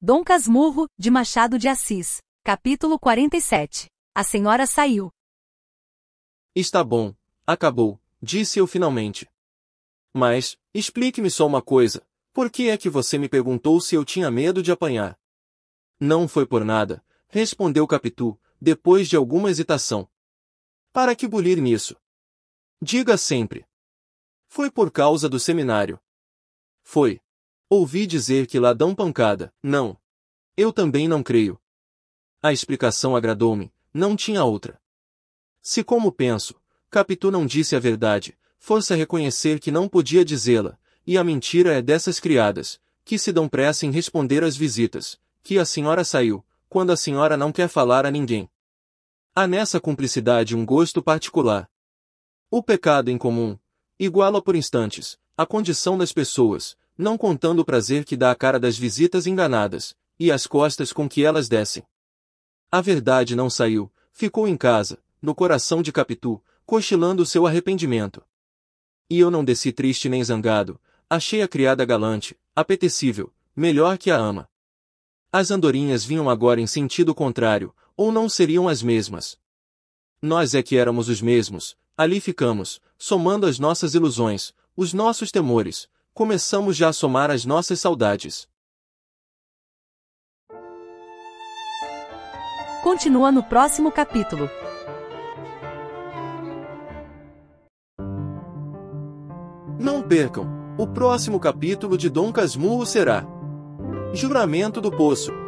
Dom Casmurro, de Machado de Assis. Capítulo 47. A senhora saiu. Está bom, acabou, disse eu finalmente. Mas, explique-me só uma coisa. Por que é que você me perguntou se eu tinha medo de apanhar? Não foi por nada, respondeu Capitu, depois de alguma hesitação. Para que bulir nisso? Diga sempre. Foi por causa do seminário. Foi. Ouvi dizer que lá dão pancada, não. Eu também não creio. A explicação agradou-me, não tinha outra. Se como penso, Capitu não disse a verdade, força reconhecer que não podia dizê-la, e a mentira é dessas criadas, que se dão pressa em responder às visitas, que a senhora saiu, quando a senhora não quer falar a ninguém. Há nessa cumplicidade um gosto particular. O pecado em comum, iguala por instantes, a condição das pessoas, não contando o prazer que dá a cara das visitas enganadas, e as costas com que elas descem. A verdade não saiu, ficou em casa, no coração de Capitu, cochilando seu arrependimento. E eu não desci triste nem zangado, achei a criada galante, apetecível, melhor que a ama. As andorinhas vinham agora em sentido contrário, ou não seriam as mesmas. Nós é que éramos os mesmos, ali ficamos, somando as nossas ilusões, os nossos temores, começamos já a somar as nossas saudades. Continua no próximo capítulo. Não percam! O próximo capítulo de Dom Casmurro será Juramento do Poço.